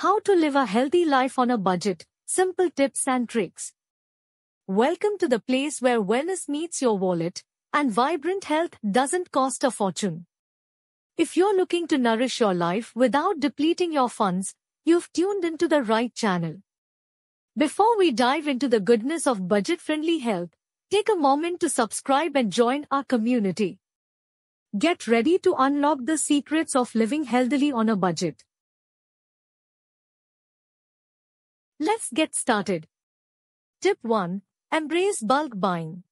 How to live a healthy life on a budget, simple tips and tricks. Welcome to the place where wellness meets your wallet and vibrant health doesn't cost a fortune. If you're looking to nourish your life without depleting your funds, you've tuned into the right channel. Before we dive into the goodness of budget-friendly health, take a moment to subscribe and join our community. Get ready to unlock the secrets of living healthily on a budget. Let's get started. Tip 1. Embrace bulk buying.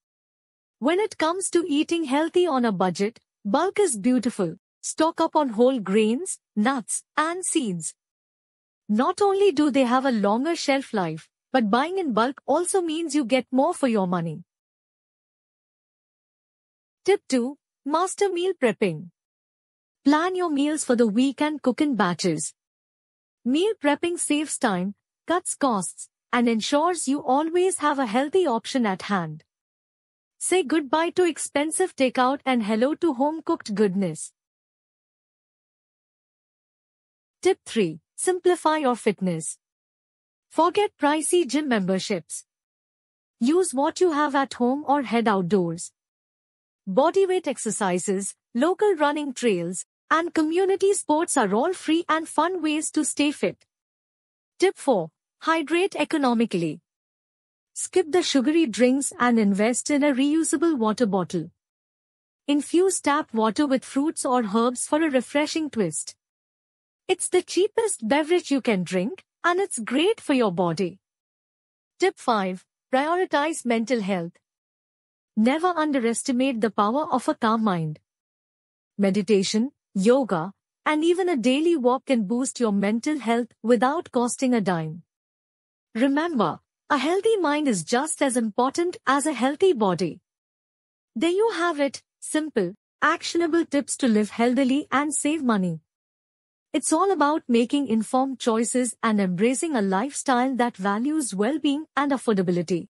When it comes to eating healthy on a budget, bulk is beautiful. Stock up on whole grains, nuts, and seeds. Not only do they have a longer shelf life, but buying in bulk also means you get more for your money. Tip 2. Master meal prepping. Plan your meals for the week and cook in batches. Meal prepping saves time, cuts costs, and ensures you always have a healthy option at hand. Say goodbye to expensive takeout and hello to home-cooked goodness. Tip 3. Simplify your fitness. Forget pricey gym memberships. Use what you have at home or head outdoors. Bodyweight exercises, local running trails, and community sports are all free and fun ways to stay fit. Tip 4. Hydrate economically. Skip the sugary drinks and invest in a reusable water bottle. Infuse tap water with fruits or herbs for a refreshing twist. It's the cheapest beverage you can drink, and it's great for your body. Tip 5. Prioritize mental health. Never underestimate the power of a calm mind. Meditation, yoga, and even a daily walk can boost your mental health without costing a dime. Remember, a healthy mind is just as important as a healthy body. There you have it, simple, actionable tips to live healthily and save money. It's all about making informed choices and embracing a lifestyle that values well-being and affordability.